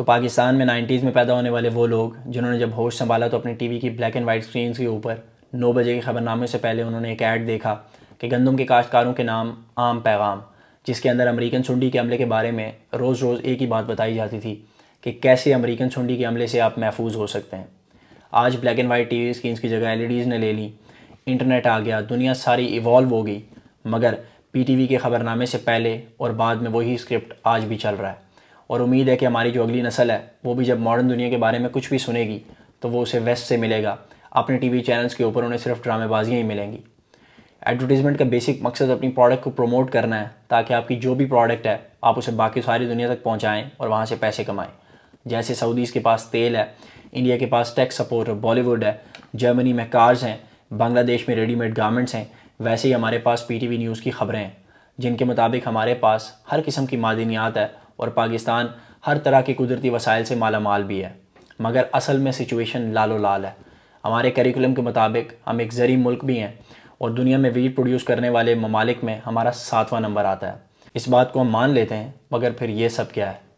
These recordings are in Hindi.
तो पाकिस्तान में नाइन्टीज़ में पैदा होने वाले वो लोग जिन्होंने जब होश संभाला तो अपनी टीवी की ब्लैक एंड वाइट स्क्रीन के ऊपर नौ बजे के खबरनामे से पहले उन्होंने एक ऐड देखा कि गंदम के काश्तकारों के नाम आम पैगाम जिसके अंदर अमेरिकन सुंडी के हमले के बारे में रोज़ रोज़ एक ही बात बताई जाती थी कि कैसे अमेरिकन सुंडी के हमले से आप महफूज हो सकते हैं आज black and white TV V की जगह एल e ने ले ली इंटरनेट आ गया दुनिया सारी इवॉल्व हो गई मगर पीटीवी के खबरनामे से पहले और बाद में वही स्क्रिप्ट आज भी चल रहा है और उम्मीद है कि हमारी जो अगली नस्ल है वो भी जब मॉडर्न दुनिया के बारे में कुछ भी सुनेगी तो वो उसे वेस्ट से मिलेगा अपने टीवी चैनल्स के ऊपर उन्हें सिर्फ ड्रामेबाजियाँ ही मिलेंगी एडवर्टीज़मेंट का बेसिक मकसद अपनी प्रोडक्ट को प्रमोट करना है ताकि आपकी जो भी प्रोडक्ट है आप उसे बाकी सारी दुनिया तक पहुँचाएँ और वहाँ से पैसे कमाएँ जैसे सऊदीज़ के पास तेल है इंडिया के पास टैक्स सपोर्ट है बॉलीवुड है जर्मनी में कार्स हैं बांग्लादेश में रेडीमेड गारमेंट्स हैं वैसे ही हमारे पास वी न्यूज़ की खबरें हैं जिनके मुताबिक हमारे पास हर किस्म की मादनियात है और पाकिस्तान हर तरह के कुदरती वसाइल से माला माल भी है मगर असल में सिचुएशन लालो लाल है हमारे करिकुलम के मुताबिक हम एक ज़री मुल्क भी हैं और दुनिया में वीट प्रोड्यूस करने वाले ममालिक में हमारा सातवां नंबर आता है इस बात को हम मान लेते हैं मगर फिर ये सब क्या है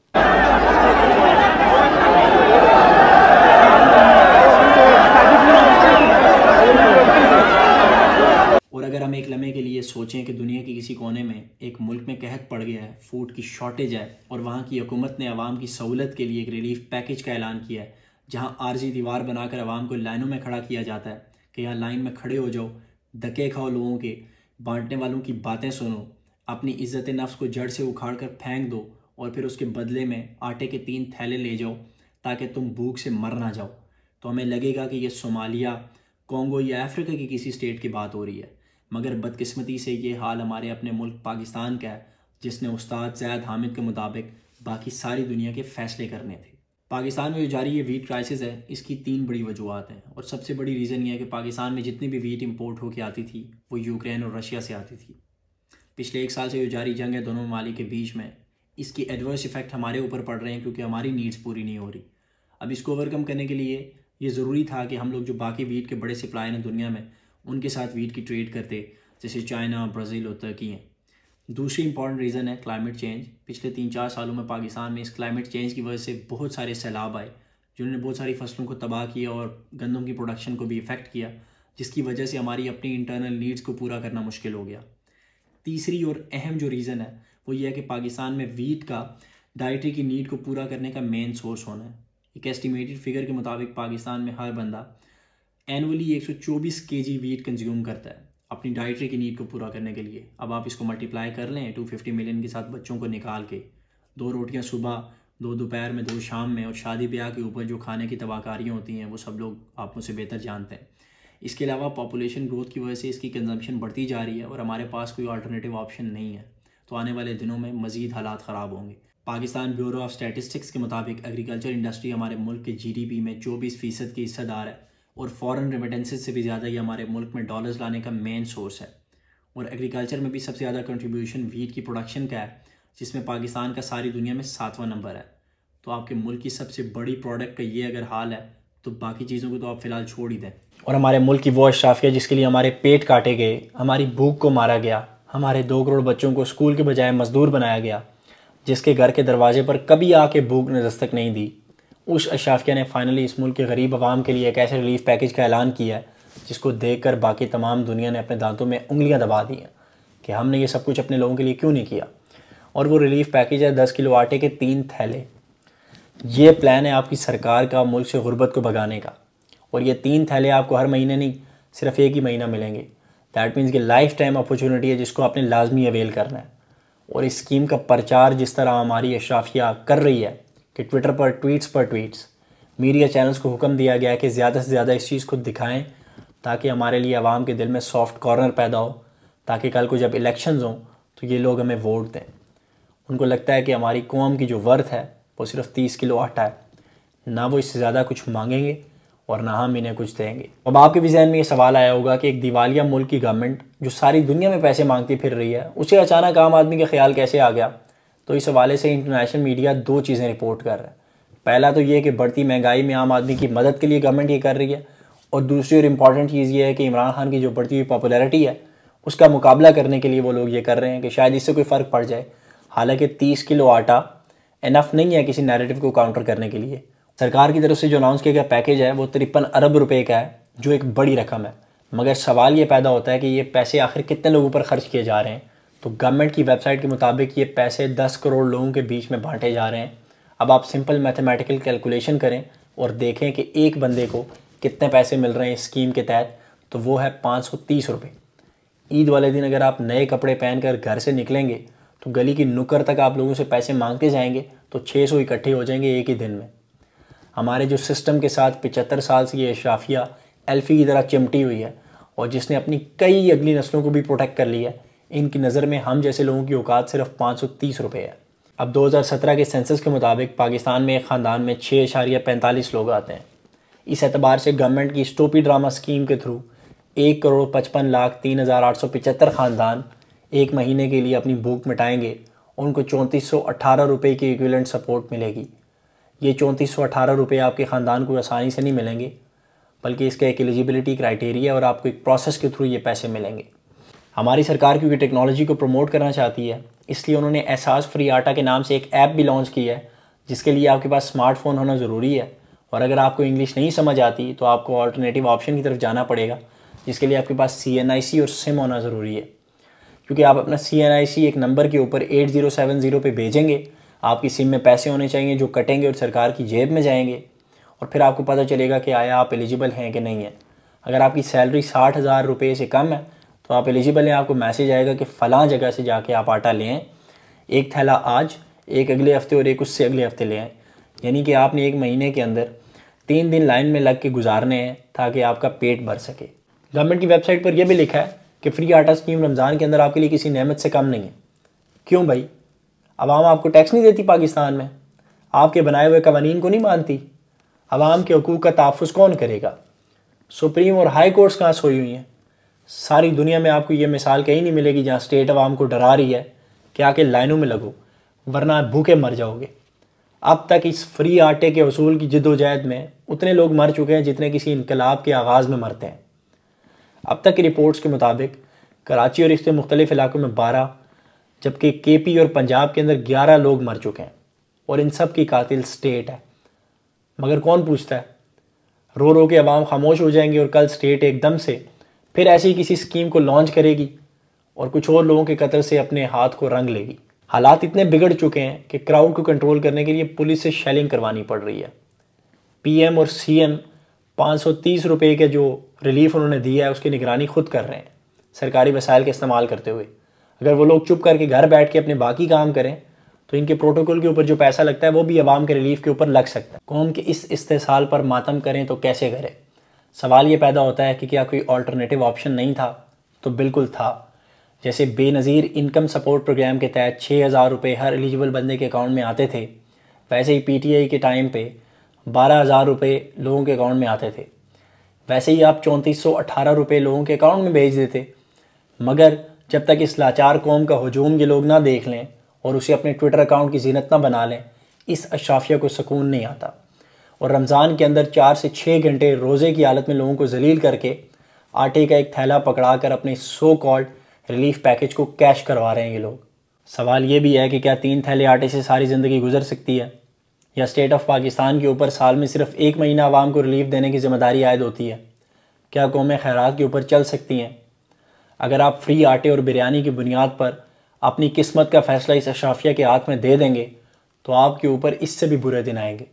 अगर हम एक लम्हे के लिए सोचें कि दुनिया के किसी कोने में एक मुल्क में कहत पड़ गया है फूड की शॉर्टेज है और वहाँ की हुकूमत ने आवाम की सहूलत के लिए एक रिलीफ पैकेज का ऐलान किया है जहाँ आर्जी दीवार बनाकर आवाम को लाइनों में खड़ा किया जाता है कि यहाँ लाइन में खड़े हो जाओ धके खाओ लोगों के बांटने वालों की बातें सुनो अपनी इज़्ज़त नफ्स को जड़ से उखाड़ कर फेंक दो और फिर उसके बदले में आटे के तीन थैले ले जाओ ताकि तुम भूख से मर ना जाओ तो हमें लगेगा कि यह सोमालिया कॉन्गो या अफ्रीका की किसी स्टेट की बात हो रही है मगर बदकस्मती से ये हाल हमारे अपने मुल्क पाकिस्तान का है जिसने उस्ताद जैद हामिद के मुताबिक बाकी सारी दुनिया के फैसले करने थे पाकिस्तान में जो जारी ये वीट क्राइसिस है इसकी तीन बड़ी वजूहत हैं और सबसे बड़ी रीज़न यह है कि पाकिस्तान में जितनी भी वीट इम्पोर्ट होकर आती थी वो यूक्रेन और रशिया से आती थी पिछले एक साल से जो जारी जंग है दोनों ममालिक के बीच में इसकी एडवर्स इफ़ेक्ट हमारे ऊपर पड़ रहे हैं क्योंकि हमारी नीड्स पूरी नहीं हो रही अब इसको ओवरकम करने के लिए ये ज़रूरी था कि हम लोग जो बाकी वीट के बड़े सप्लाई हैं दुनिया में उनके साथ वीट की ट्रेड करते जैसे चाइना ब्राज़ील और तुर्की हैं दूसरी इंपॉर्टेंट रीज़न है क्लाइमेट चेंज पिछले तीन चार सालों में पाकिस्तान में इस क्लाइमेट चेंज की वजह से बहुत सारे सैलाब आए जिन्होंने बहुत सारी फसलों को तबाह किया और गंदम की प्रोडक्शन को भी इफ़ेक्ट किया जिसकी वजह से हमारी अपनी इंटरनल नीड्स को पूरा करना मुश्किल हो गया तीसरी और अहम जो रीज़न है वो ये है कि पाकिस्तान में वीट का डाइटरी की नीड को पूरा करने का मेन सोर्स होना है एक एस्टिमेटेड फिगर के मुताबिक पाकिस्तान में हर बंदा एनुअली 124 केजी वीट कंज्यूम करता है अपनी डाइटरी की नीड को पूरा करने के लिए अब आप इसको मल्टीप्लाई कर लें टू फिफ्टी मिलियन के साथ बच्चों को निकाल के दो रोटियां सुबह दो दोपहर में दो शाम में और शादी ब्याह के ऊपर जो खाने की तबाहकारियाँ होती हैं वो सब लोग आप मुझसे बेहतर जानते हैं इसके अलावा पॉपुलेशन ग्रोथ की वजह से इसकी कंजम्पशन बढ़ती जा रही है और हमारे पास कोई आल्टरनेटिव ऑप्शन नहीं है तो आने वाले दिनों में मजीद हालात ख़राब होंगे पाकिस्तान ब्यूरो ऑफ स्टैटिस्टिक्स के मुताबिक एग्रीकल्चर इंडस्ट्री हमारे मुल्क के जीडीपी में चौबीस फ़ीसद की हिस्सेदार है और फॉरेन रेमिटेंसेज से भी ज़्यादा ये हमारे मुल्क में डॉलर्स लाने का मेन सोर्स है और एग्रीकल्चर में भी सबसे ज़्यादा कंट्रीब्यूशन वीट की प्रोडक्शन का है जिसमें पाकिस्तान का सारी दुनिया में सातवां नंबर है तो आपके मुल्क की सबसे बड़ी प्रोडक्ट का ये अगर हाल है तो बाकी चीज़ों को तो आप फिलहाल छोड़ ही दें और हमारे मुल्क की वो अशाफिया जिसके लिए हमारे पेट काटे गए हमारी भूख को मारा गया हमारे दो करोड़ बच्चों को स्कूल के बजाय मजदूर बनाया गया जिसके घर के दरवाजे पर कभी आके भूख ने दस्तक नहीं दी उस अशाफिया ने फाइनली इस मुल्क के गरीब आवाम के लिए एक ऐसे रिलीफ पैकेज का ऐलान किया है जिसको देख कर बाकी तमाम दुनिया ने अपने दांतों में उंगलियाँ दबा दी हैं कि हमने ये सब कुछ अपने लोगों के लिए क्यों नहीं किया और वो रिलीफ पैकेज है दस किलो आटे के तीन थैले ये प्लान है आपकी सरकार का मुल्क से गुर्बत को भगाने का और ये तीन थैले आपको हर महीने नहीं सिर्फ एक ही महीना मिलेंगे दैट मीन्स कि लाइफ टाइम अपॉर्चुनिटी है जिसको आपने लाजमी अवेल करना है और इस स्कीम का प्रचार जिस तरह हमारी अशराफिया कर रही है कि ट्विटर पर ट्वीट्स पर ट्वीट्स मीडिया चैनल्स को हुक्म दिया गया कि ज़्यादा से ज़्यादा इस चीज़ को दिखाएं ताकि हमारे लिए आवाम के दिल में सॉफ्ट कॉर्नर पैदा हो ताकि कल को जब इलेक्शन हों तो ये लोग हमें वोट दें उनको लगता है कि हमारी कौम की जो वर्थ है वो सिर्फ तीस किलो आटा है ना वो इससे ज़्यादा कुछ मांगेंगे और ना हम इन्हें कुछ देंगे अब आपके भी जहन में ये सवाल आया होगा कि एक दिवालिया मुल्क की गवर्नमेंट जो सारी दुनिया में पैसे मांगती फिर रही है उसे अचानक आम आदमी का ख्याल कैसे आ गया तो इस हवाले से इंटरनेशनल मीडिया दो चीज़ें रिपोर्ट कर रहा है पहला तो ये कि बढ़ती महंगाई में आम आदमी की मदद के लिए गवर्नमेंट ये कर रही है और दूसरी और इम्पॉर्टेंट चीज़ ये है कि इमरान खान की जो बढ़ती हुई पॉपुलैरिटी है उसका मुकाबला करने के लिए वो लोग ये कर रहे हैं कि शायद इससे कोई फ़र्क पड़ जाए हालांकि तीस किलो आटा इनफ नहीं है किसी नैरेटिव को काउंटर करने के लिए सरकार की तरफ से जो अनाउंस किया गया पैकेज है वो तिरपन अरब रुपए का है जो एक बड़ी रकम है मगर सवाल ये पैदा होता है कि ये पैसे आखिर कितने लोगों पर खर्च किए जा रहे हैं तो गवर्नमेंट की वेबसाइट के मुताबिक ये पैसे दस करोड़ लोगों के बीच में बांटे जा रहे हैं अब आप सिंपल मैथमेटिकल कैलकुलेशन करें और देखें कि एक बंदे को कितने पैसे मिल रहे हैं इस स्कीम के तहत तो वो है पाँच सौ तीस रुपये ईद वाले दिन अगर आप नए कपड़े पहनकर घर से निकलेंगे तो गली की नुकर तक आप लोगों से पैसे मांगते जाएंगे तो छः सौ इकट्ठे हो जाएंगे एक ही दिन में हमारे जो सिस्टम के साथ पिचहत्तर साल से ये अशराफिया एल्फी की तरह चिमटी हुई है और जिसने अपनी कई अगली नस्लों को भी प्रोटेक्ट कर लिया है इनकी नज़र में हम जैसे लोगों की औकात सिर्फ पाँच सौ तीस रुपये है अब 2017 के सेंसस के मुताबिक पाकिस्तान में एक ख़ानदान में छः इशारिया पैंतालीस लोग आते हैं इस एतबार से गवर्नमेंट की स्टोपी ड्रामा स्कीम के थ्रू एक करोड़ पचपन लाख तीन हज़ार आठ सौ पचहत्तर ख़ानदान एक महीने के लिए अपनी भूख मिटाएंगे उनको चौंतीस सौ अठारह रुपये की इक्विलेंट सपोर्ट मिलेगी ये चौंतीस सौ अठारह रुपये आपके ख़ानदान को आसानी से नहीं मिलेंगे बल्कि इसका एक एलिजिबिलिटी क्राइटेरिया और आपको एक प्रोसेस के थ्रू ये पैसे मिलेंगे हमारी सरकार क्योंकि टेक्नोलॉजी को प्रमोट करना चाहती है इसलिए उन्होंने एहसास फ्री आटा के नाम से एक ऐप भी लॉन्च की है जिसके लिए आपके पास स्मार्टफोन होना ज़रूरी है और अगर आपको इंग्लिश नहीं समझ आती तो आपको ऑल्टरनेटिव ऑप्शन की तरफ जाना पड़ेगा जिसके लिए आपके पास सी और सिम होना ज़रूरी है क्योंकि आप अपना सी एक नंबर के ऊपर एट ज़ीरो सेवन ज़ीरो पर भेजेंगे आपकी सिम में पैसे होने चाहिए जो कटेंगे और सरकार की जेब में जाएंगे और फिर आपको पता चलेगा कि आया आप एलिजिबल हैं कि नहीं है अगर आपकी सैलरी साठ हज़ार रुपये से कम है तो आप एलिजिबल हैं आपको मैसेज आएगा कि फ़लाँ जगह से जाके आप आटा लें एक थैला आज एक अगले हफ्ते और एक उससे अगले हफ्ते लें यानी कि आपने एक महीने के अंदर तीन दिन लाइन में लग के गुजारने हैं ताकि आपका पेट भर सके गवर्नमेंट की वेबसाइट पर यह भी लिखा है कि फ्री आटा स्कीम रमज़ान के अंदर आपके लिए किसी नहमत से कम नहीं है क्यों भाई आवाम आपको टैक्स नहीं देती पाकिस्तान में आपके बनाए हुए कवानीन को नहीं मानती आवाम के हकूक़ का तहफ़ कौन करेगा सुप्रीम और हाई कोर्ट्स कहाँ सोई हुई हैं सारी दुनिया में आपको ये मिसाल कहीं नहीं मिलेगी जहाँ स्टेट आवाम को डरा रही है कि आके लाइनों में लगो वरना भूखे मर जाओगे अब तक इस फ्री आटे के असूल की जिदोजहद में उतने लोग मर चुके हैं जितने किसी इनकलाब के आगाज़ में मरते हैं अब तक की रिपोर्ट्स के मुताबिक कराची और इसके मुख्तलिफ इलाकों में बारह जबकि के पी और पंजाब के अंदर ग्यारह लोग मर चुके हैं और इन सब की कातिल स्टेट है मगर कौन पूछता है रो रो के अवाम खामोश हो जाएंगे और कल स्टेट एकदम से फिर ऐसी किसी स्कीम को लॉन्च करेगी और कुछ और लोगों के कतर से अपने हाथ को रंग लेगी हालात इतने बिगड़ चुके हैं कि क्राउड को कंट्रोल करने के लिए पुलिस से शेलिंग करवानी पड़ रही है पीएम और सीएम 530 रुपए के जो रिलीफ उन्होंने दिया है उसकी निगरानी खुद कर रहे हैं सरकारी वसाइल के इस्तेमाल करते हुए अगर वो लोग चुप करके घर बैठ के अपने बाकी काम करें तो इनके प्रोटोकॉल के ऊपर जो पैसा लगता है वो भी आवाम के रिलीफ के ऊपर लग सकता है कौम के इस इस्तेसाल पर मातम करें तो कैसे करें सवाल ये पैदा होता है कि क्या कोई ऑल्टरनेटिव ऑप्शन नहीं था तो बिल्कुल था जैसे बेनज़ीर इनकम सपोर्ट प्रोग्राम के तहत छः हज़ार रुपये हर एलिजिबल बंदे के अकाउंट में आते थे वैसे ही पीटीआई के टाइम पे बारह हज़ार रुपये लोगों के अकाउंट में आते थे वैसे ही आप चौंतीस सौ अठारह रुपये लोगों के अकाउंट में भेज देते मगर जब तक इस लाचार कौम का हजूम ये लोग ना देख लें और उसे अपने ट्विटर अकाउंट की जीनत ना बना लें इस अशाफिया को सुकून नहीं आता और रमज़ान के अंदर चार से छः घंटे रोज़े की हालत में लोगों को जलील करके आटे का एक थैला पकड़ा कर अपने सो कॉल्ड रिलीफ पैकेज को कैश करवा रहे हैं ये लोग सवाल ये भी है कि क्या तीन थैले आटे से सारी ज़िंदगी गुजर सकती है या स्टेट ऑफ पाकिस्तान के ऊपर साल में सिर्फ एक महीना आवाम को रिलीफ देने की जिम्मेदारी आयद होती है क्या कौमें खैरात के ऊपर चल सकती हैं अगर आप फ्री आटे और बिरयानी की बुनियाद पर अपनी किस्मत का फ़ैसला इस अशाफिया के हाथ में दे देंगे तो आपके ऊपर इससे भी बुरे दिन आएंगे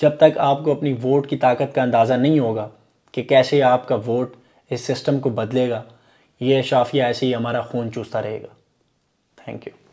जब तक आपको अपनी वोट की ताकत का अंदाज़ा नहीं होगा कि कैसे आपका वोट इस सिस्टम को बदलेगा ये शाफिया ऐसे ही हमारा खून चूसता रहेगा थैंक यू